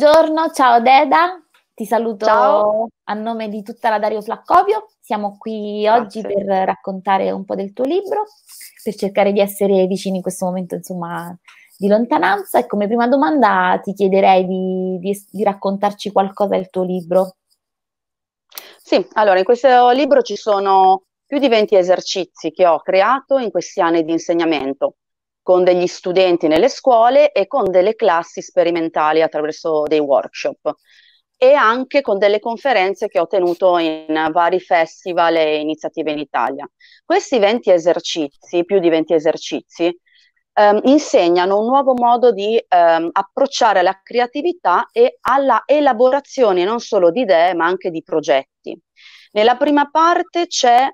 Buongiorno, ciao Deda, ti saluto ciao. a nome di tutta la Dario Flaccovio. Siamo qui oggi per raccontare un po' del tuo libro, per cercare di essere vicini in questo momento, insomma, di lontananza. E come prima domanda ti chiederei di, di, di raccontarci qualcosa del tuo libro. Sì, allora in questo libro ci sono più di 20 esercizi che ho creato in questi anni di insegnamento con degli studenti nelle scuole e con delle classi sperimentali attraverso dei workshop e anche con delle conferenze che ho tenuto in vari festival e iniziative in Italia. Questi 20 esercizi, più di 20 esercizi, ehm, insegnano un nuovo modo di ehm, approcciare alla creatività e alla elaborazione non solo di idee ma anche di progetti. Nella prima parte c'è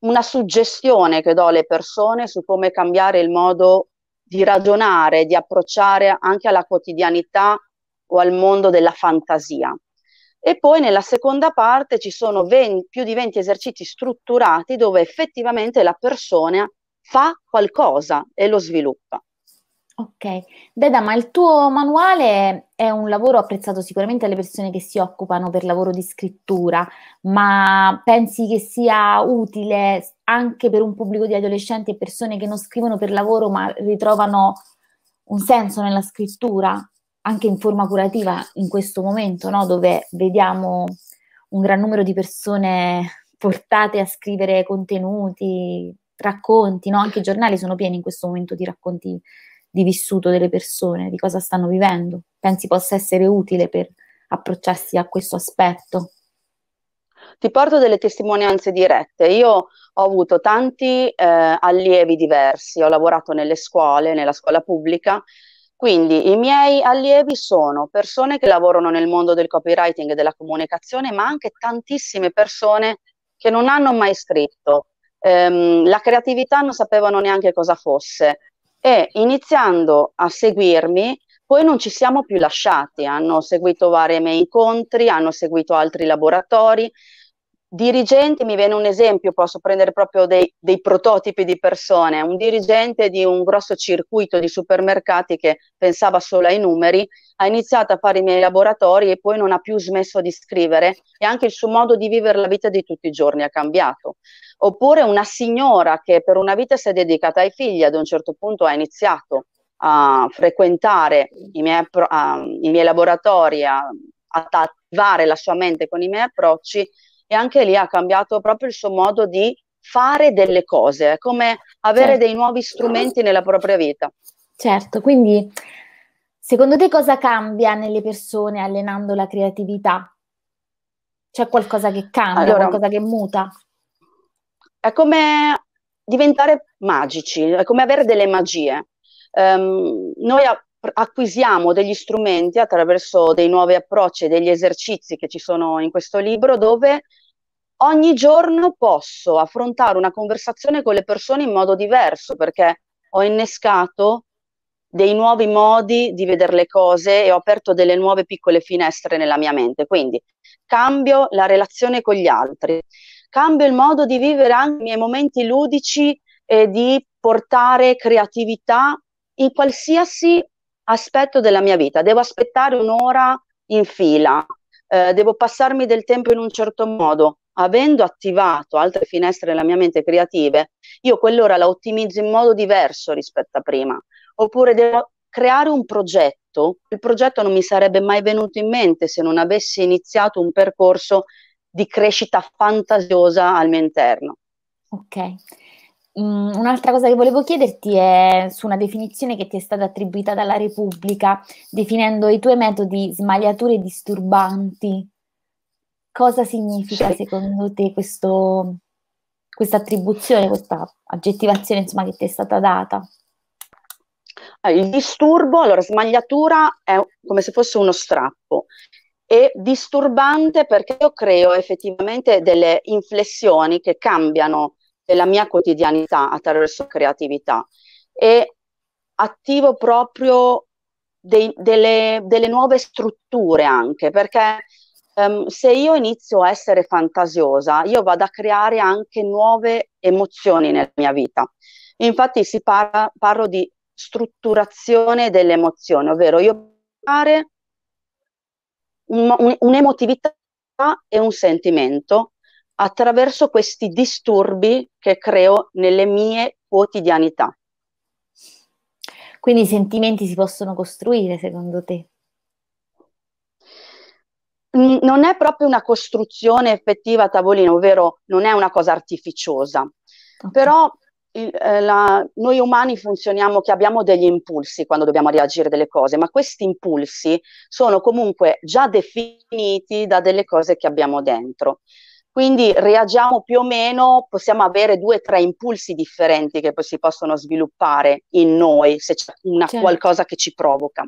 una suggestione che do alle persone su come cambiare il modo di ragionare, di approcciare anche alla quotidianità o al mondo della fantasia. E poi nella seconda parte ci sono 20, più di 20 esercizi strutturati dove effettivamente la persona fa qualcosa e lo sviluppa. Ok, Deda, ma il tuo manuale è un lavoro apprezzato sicuramente dalle persone che si occupano per lavoro di scrittura, ma pensi che sia utile anche per un pubblico di adolescenti e persone che non scrivono per lavoro ma ritrovano un senso nella scrittura, anche in forma curativa in questo momento, no? dove vediamo un gran numero di persone portate a scrivere contenuti, racconti, no? anche i giornali sono pieni in questo momento di racconti di vissuto delle persone, di cosa stanno vivendo. Pensi possa essere utile per approcciarsi a questo aspetto? Ti porto delle testimonianze dirette. Io ho avuto tanti eh, allievi diversi, ho lavorato nelle scuole, nella scuola pubblica, quindi i miei allievi sono persone che lavorano nel mondo del copywriting e della comunicazione, ma anche tantissime persone che non hanno mai scritto. Ehm, la creatività non sapevano neanche cosa fosse, e iniziando a seguirmi poi non ci siamo più lasciati, hanno seguito vari miei incontri, hanno seguito altri laboratori, dirigenti, mi viene un esempio, posso prendere proprio dei, dei, prototipi di persone, un dirigente di un grosso circuito di supermercati che pensava solo ai numeri, ha iniziato a fare i miei laboratori e poi non ha più smesso di scrivere e anche il suo modo di vivere la vita di tutti i giorni ha cambiato. Oppure una signora che per una vita si è dedicata ai figli, ad un certo punto ha iniziato a frequentare i miei, a, i miei laboratori, a, ad attivare la sua mente con i miei approcci e anche lì ha cambiato proprio il suo modo di fare delle cose, è come avere certo. dei nuovi strumenti nella propria vita. Certo, quindi secondo te cosa cambia nelle persone allenando la creatività? C'è qualcosa che cambia, allora, qualcosa che muta? È come diventare magici, è come avere delle magie. Um, noi a, acquisiamo degli strumenti attraverso dei nuovi approcci e degli esercizi che ci sono in questo libro dove ogni giorno posso affrontare una conversazione con le persone in modo diverso perché ho innescato dei nuovi modi di vedere le cose e ho aperto delle nuove piccole finestre nella mia mente. Quindi cambio la relazione con gli altri, cambio il modo di vivere anche i miei momenti ludici e di portare creatività in qualsiasi aspetto della mia vita, devo aspettare un'ora in fila, eh, devo passarmi del tempo in un certo modo, avendo attivato altre finestre nella mia mente creative, io quell'ora la ottimizzo in modo diverso rispetto a prima, oppure devo creare un progetto, il progetto non mi sarebbe mai venuto in mente se non avessi iniziato un percorso di crescita fantasiosa al mio interno. Ok. Mm, un'altra cosa che volevo chiederti è su una definizione che ti è stata attribuita dalla Repubblica, definendo i tuoi metodi smagliature disturbanti. Cosa significa sì. secondo te questo, questa attribuzione, questa aggettivazione insomma, che ti è stata data? Ah, il disturbo, allora smagliatura è come se fosse uno strappo e disturbante perché io creo effettivamente delle inflessioni che cambiano della mia quotidianità attraverso creatività e attivo proprio dei, delle, delle, nuove strutture anche, perché um, se io inizio a essere fantasiosa, io vado a creare anche nuove emozioni nella mia vita. Infatti si parla, parlo di strutturazione delle emozioni, ovvero io creare un, un, un'emotività e un sentimento attraverso questi disturbi che creo nelle mie quotidianità. Quindi i sentimenti si possono costruire secondo te? non è proprio una costruzione effettiva a tavolino, ovvero non è una cosa artificiosa, okay. però eh, la, noi umani funzioniamo che abbiamo degli impulsi quando dobbiamo reagire a delle cose, ma questi impulsi sono comunque già definiti da delle cose che abbiamo dentro. Quindi reagiamo più o meno, possiamo avere due o tre impulsi differenti che poi si possono sviluppare in noi se c'è una certo. qualcosa che ci provoca.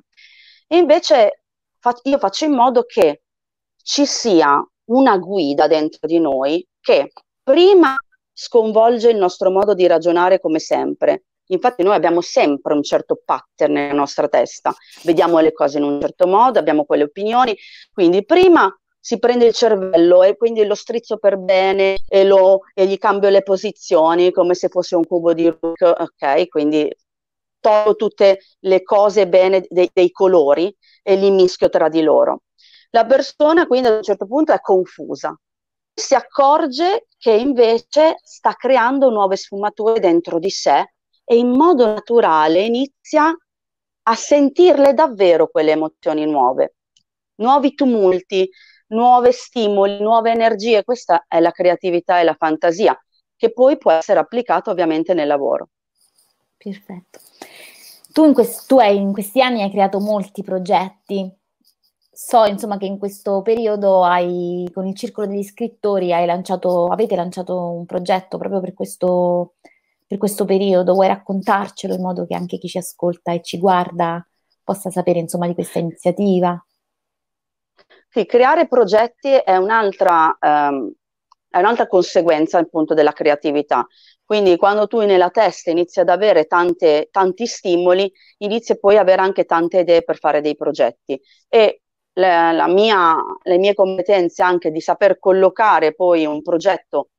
E invece fa- io faccio in modo che ci sia una guida dentro di noi che prima sconvolge il nostro modo di ragionare come sempre. Infatti noi abbiamo sempre un certo pattern nella nostra testa, vediamo le cose in un certo modo, abbiamo quelle opinioni, quindi prima si prende il cervello e quindi lo strizzo per bene e, lo, e gli cambio le posizioni come se fosse un cubo di Rubik, ok? Quindi tolgo tutte le cose bene dei, dei colori e li mischio tra di loro. La persona quindi ad un certo punto è confusa, si accorge che invece sta creando nuove sfumature dentro di sé e in modo naturale inizia a sentirle davvero quelle emozioni nuove, nuovi tumulti, nuove stimoli, nuove energie. Questa è la creatività e la fantasia, che poi può essere applicata ovviamente nel lavoro. Perfetto. Tu, in, quest- tu hai, in questi anni hai creato molti progetti. So insomma che in questo periodo hai, con il Circolo degli Scrittori lanciato, avete lanciato un progetto proprio per questo, per questo periodo. Vuoi raccontarcelo in modo che anche chi ci ascolta e ci guarda possa sapere insomma di questa iniziativa? Sì, creare progetti è un'altra, ehm, è un'altra conseguenza appunto della creatività. Quindi quando tu nella testa inizi ad avere tante, tanti stimoli, inizi poi ad avere anche tante idee per fare dei progetti. E la, la mia, le mie competenze anche di saper collocare poi un progetto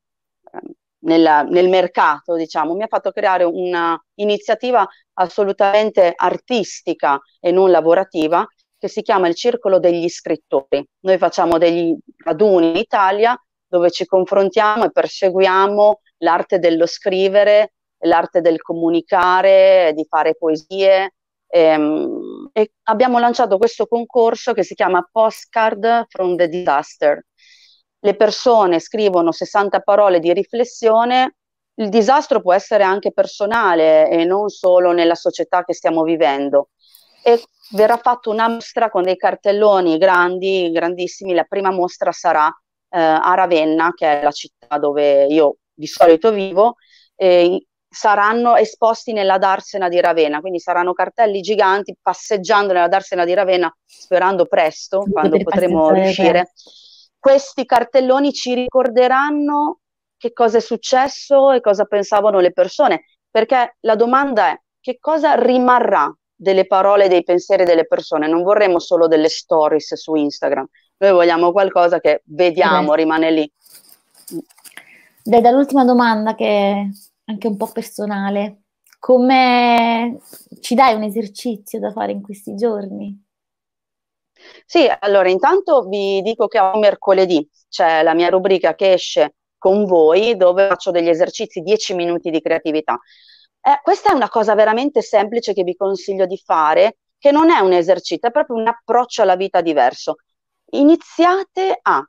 eh, nel, nel, mercato, diciamo, mi ha fatto creare un'iniziativa assolutamente artistica e non lavorativa che si chiama il Circolo degli Scrittori. Noi facciamo degli raduni in Italia dove ci confrontiamo e perseguiamo l'arte dello scrivere, l'arte del comunicare, di fare poesie. Ehm, e abbiamo lanciato questo concorso che si chiama Postcard from the Disaster. Le persone scrivono 60 parole di riflessione. Il disastro può essere anche personale e non solo nella società che stiamo vivendo. E verrà fatta una mostra con dei cartelloni grandi, grandissimi. La prima mostra sarà eh, a Ravenna, che è la città dove io di solito vivo. Eh, saranno esposti nella Darsena di Ravenna, quindi saranno cartelli giganti passeggiando nella Darsena di Ravenna, sperando presto, sì, quando potremo riuscire. Certo. Questi cartelloni ci ricorderanno che cosa è successo e cosa pensavano le persone, perché la domanda è che cosa rimarrà delle parole, dei pensieri delle persone, non vorremmo solo delle stories su Instagram, noi vogliamo qualcosa che vediamo, Beh. rimane lì. Beh, dall'ultima domanda che è anche un po' personale, come ci dai un esercizio da fare in questi giorni? Sì, allora intanto vi dico che a mercoledì c'è la mia rubrica che esce con voi dove faccio degli esercizi 10 minuti di creatività. Eh, questa è una cosa veramente semplice che vi consiglio di fare, che non è un esercizio, è proprio un approccio alla vita diverso. Iniziate a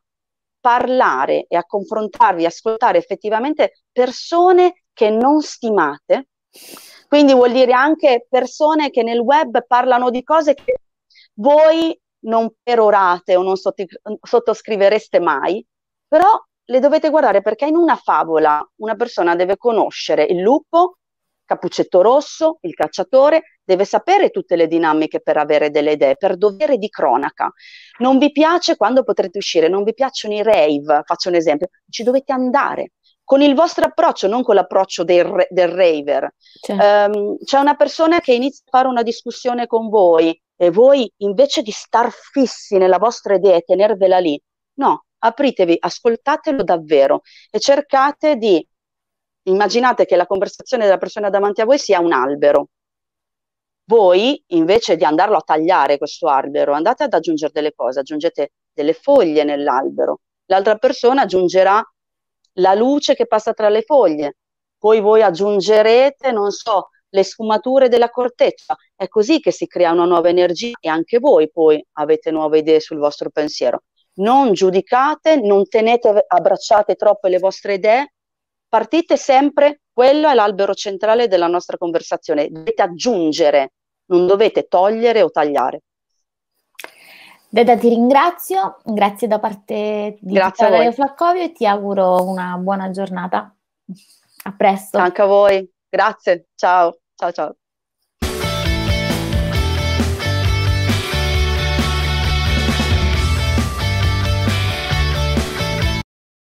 parlare e a confrontarvi, ascoltare effettivamente persone che non stimate, quindi vuol dire anche persone che nel web parlano di cose che voi non perorate o non sottoscrivereste mai, però le dovete guardare perché in una favola una persona deve conoscere il lupo, Capuccetto Rosso, il cacciatore, deve sapere tutte le dinamiche per avere delle idee, per dovere di cronaca. Non vi piace quando potrete uscire, non vi piacciono i rave, faccio un esempio, ci dovete andare, con il vostro approccio, non con l'approccio del, del raver. C'è. Um, ehm, c'è una persona che inizia a fare una discussione con voi e voi invece di star fissi nella vostra idea e tenervela lì, no, apritevi, ascoltatelo davvero e cercate di immaginate che la conversazione della persona davanti a voi sia un albero. Voi invece di andarlo a tagliare questo albero, andate ad aggiungere delle cose, aggiungete delle foglie nell'albero. L'altra persona aggiungerà la luce che passa tra le foglie. Poi voi aggiungerete, non so, le sfumature della corteccia. È così che si crea una nuova energia e anche voi poi avete nuove idee sul vostro pensiero. Non giudicate, non tenete abbracciate troppo le vostre idee, partite sempre, quello è l'albero centrale della nostra conversazione, dovete aggiungere, non dovete togliere o tagliare. Deda ti ringrazio, grazie da parte di Dario Flaccovio e ti auguro una buona giornata. A presto. Anche a voi, grazie, ciao, ciao ciao.